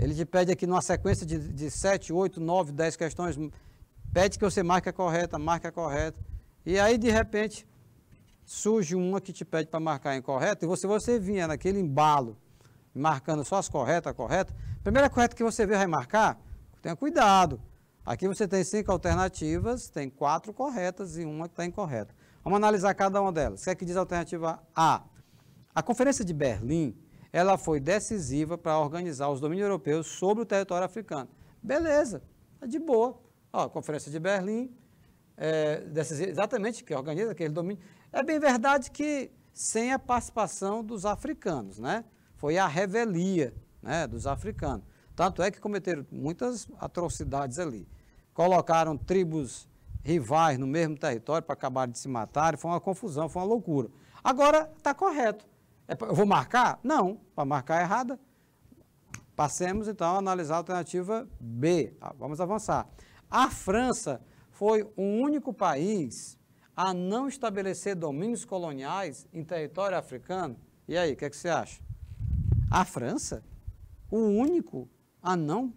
Ele te pede aqui numa sequência de, de 7, 8, 9, 10 questões, pede que você marque a correta, marque a correta. E aí, de repente, surge uma que te pede para marcar incorreto, e você, você vinha naquele embalo, marcando só as corretas, correta, primeira correta que você vê vai marcar, tenha cuidado. Aqui você tem cinco alternativas, tem quatro corretas e uma que está incorreta. Vamos analisar cada uma delas. O que é que diz a alternativa A? A Conferência de Berlim, ela foi decisiva para organizar os domínios europeus sobre o território africano. Beleza, tá de boa. Ó, a Conferência de Berlim, é, decisiva, exatamente, que organiza aquele domínio. É bem verdade que sem a participação dos africanos, né? Foi a revelia né, dos africanos. Tanto é que cometeram muitas atrocidades ali. Colocaram tribos rivais no mesmo território para acabar de se matar, foi uma confusão, foi uma loucura. Agora está correto. É eu vou marcar? Não, para marcar errada. Passemos então a analisar a alternativa B. Ah, vamos avançar. A França foi o único país a não estabelecer domínios coloniais em território africano? E aí, o que, é que você acha? A França? O único a não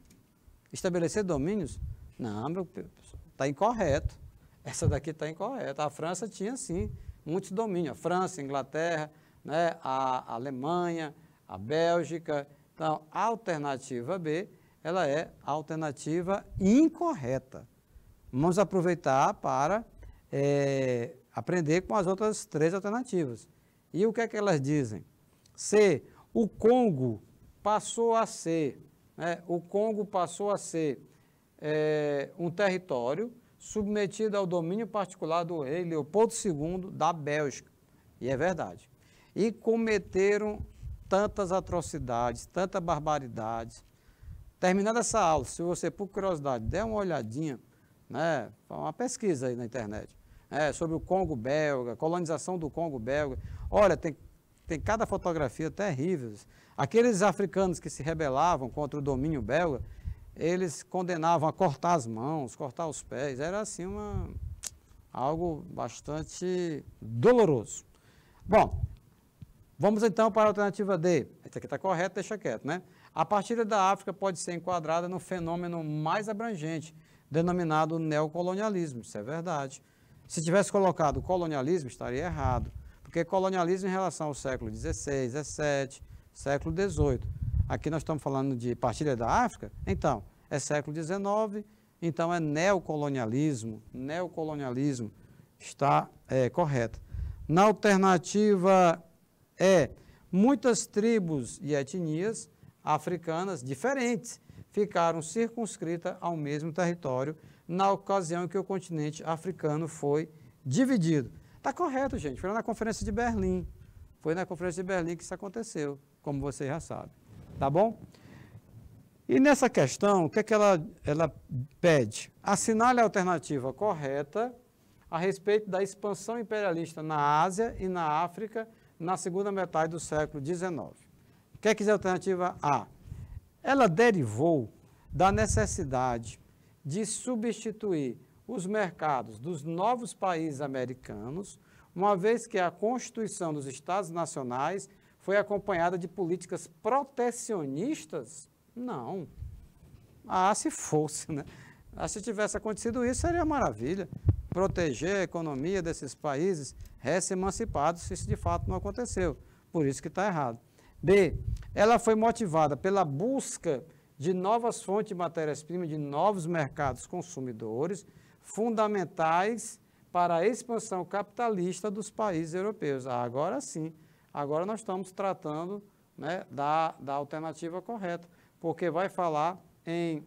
estabelecer domínios? Não, meu está incorreto. Essa daqui está incorreta. A França tinha, sim, muitos domínios. A França, a Inglaterra, né, a Alemanha, a Bélgica. Então, a alternativa B, ela é a alternativa incorreta. Vamos aproveitar para é, aprender com as outras três alternativas. E o que é que elas dizem? C. O Congo passou a ser, né, o Congo passou a ser é, um território submetido ao domínio particular do rei Leopoldo II da Bélgica. E é verdade. E cometeram tantas atrocidades, tanta barbaridade. Terminada essa aula, se você, por curiosidade, der uma olhadinha né? uma pesquisa aí na internet, é, sobre o Congo belga, colonização do Congo belga. Olha, tem, tem cada fotografia terrível. Aqueles africanos que se rebelavam contra o domínio belga, eles condenavam a cortar as mãos, cortar os pés. Era assim uma, algo bastante doloroso. Bom, vamos então para a alternativa D. Essa aqui está correta, deixa quieto, né? A partilha da África pode ser enquadrada no fenômeno mais abrangente, denominado neocolonialismo, isso é verdade. Se tivesse colocado colonialismo, estaria errado, porque colonialismo em relação ao século XVI, XVII, século XVIII. Aqui nós estamos falando de partilha da África, então é século XIX, então é neocolonialismo, neocolonialismo está é, correto. Na alternativa é muitas tribos e etnias africanas diferentes ficaram circunscritas ao mesmo território na ocasião em que o continente africano foi dividido. Está correto, gente. Foi na Conferência de Berlim. Foi na Conferência de Berlim que isso aconteceu, como você já sabe. Tá bom? E nessa questão, o que, é que ela, ela pede? Assinale a alternativa correta a respeito da expansão imperialista na Ásia e na África na segunda metade do século XIX. Quer a alternativa A? ela derivou da necessidade de substituir os mercados dos novos países americanos, uma vez que a Constituição dos Estados Nacionais foi acompanhada de políticas protecionistas? Não. Ah, se fosse, né? Ah, se tivesse acontecido isso, seria maravilha. Proteger a economia desses países recém-emancipados, isso de fato não aconteceu. Por isso que está errado. B ela foi motivada pela busca de novas fontes de matérias-primas, de novos mercados consumidores, fundamentais para a expansão capitalista dos países europeus. Ah, agora sim, agora nós estamos tratando né, da, da alternativa correta, porque vai falar em,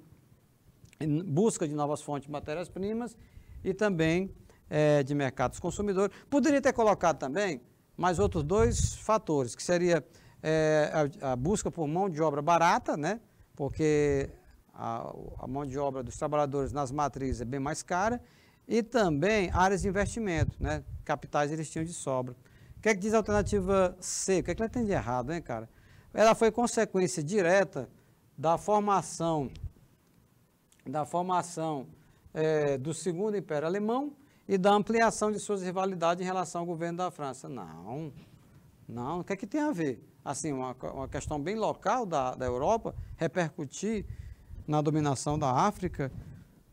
em busca de novas fontes de matérias-primas e também é, de mercados consumidores. Poderia ter colocado também mais outros dois fatores, que seria é, a, a, busca por mão de obra barata, né? porque a, a, mão de obra dos trabalhadores nas matrizes é bem mais cara, e também áreas de investimento, né? capitais eles tinham de sobra. O que é que diz a alternativa C? O que é que ela tem de errado, hein, cara? Ela foi consequência direta da formação da formação é, do segundo império alemão e da ampliação de suas rivalidades em relação ao governo da França. Não, não, o que é que tem a ver? assim, uma, uma questão bem local da, da Europa, repercutir na dominação da África?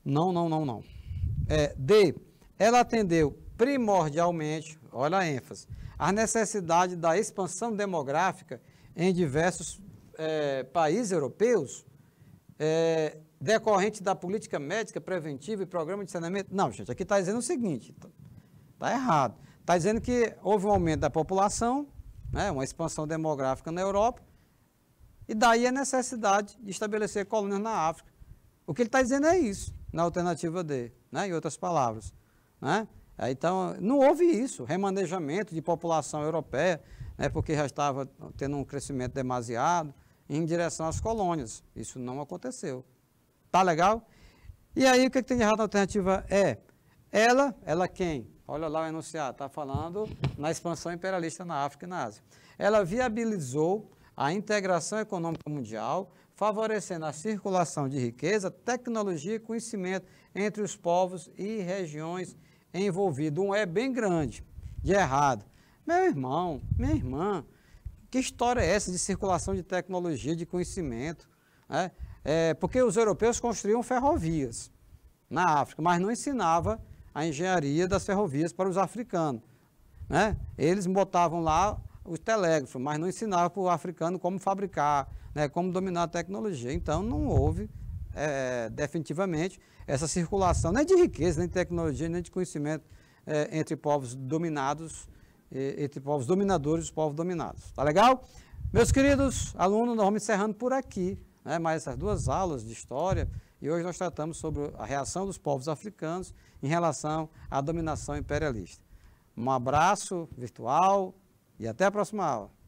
Não, não, não, não. É, D. Ela atendeu primordialmente, olha a ênfase, a necessidade da expansão demográfica em diversos é, países europeus, é, decorrente da política médica preventiva e programa de saneamento. Não, gente, aqui está dizendo o seguinte: está tá errado. Está dizendo que houve um aumento da população né, uma expansão demográfica na Europa, e daí a necessidade de estabelecer colônias na África. O que ele está dizendo é isso, na alternativa D, né, em outras palavras. Né? É, então, não houve isso, remanejamento de população europeia, né, porque já estava tendo um crescimento demasiado em direção às colônias. Isso não aconteceu. Tá legal? E aí, o que, é que tem de errado na alternativa E? É, ela, ela quem? Olha lá o enunciado, está falando na expansão imperialista na África e na Ásia. Ela viabilizou a integração econômica mundial, favorecendo a circulação de riqueza, tecnologia e conhecimento entre os povos e regiões envolvidos. Um é bem grande, de errado. Meu irmão, minha irmã, que história é essa de circulação de tecnologia, de conhecimento? Né? É, porque os europeus construíam ferrovias na África, mas não ensinava a engenharia das ferrovias para os africanos. Né? Eles botavam lá os telégrafos, mas não ensinavam para o africano como fabricar, né, como dominar a tecnologia. Então não houve é, definitivamente essa circulação, nem de riqueza, nem de tecnologia, nem de conhecimento é, entre povos dominados, e, entre povos dominadores e os povos dominados. Tá legal? Meus queridos alunos, nós vamos encerrando por aqui, né, mais essas duas aulas de história, e hoje nós tratamos sobre a reação dos povos africanos em relação à dominação imperialista. Um abraço virtual e até a próxima aula.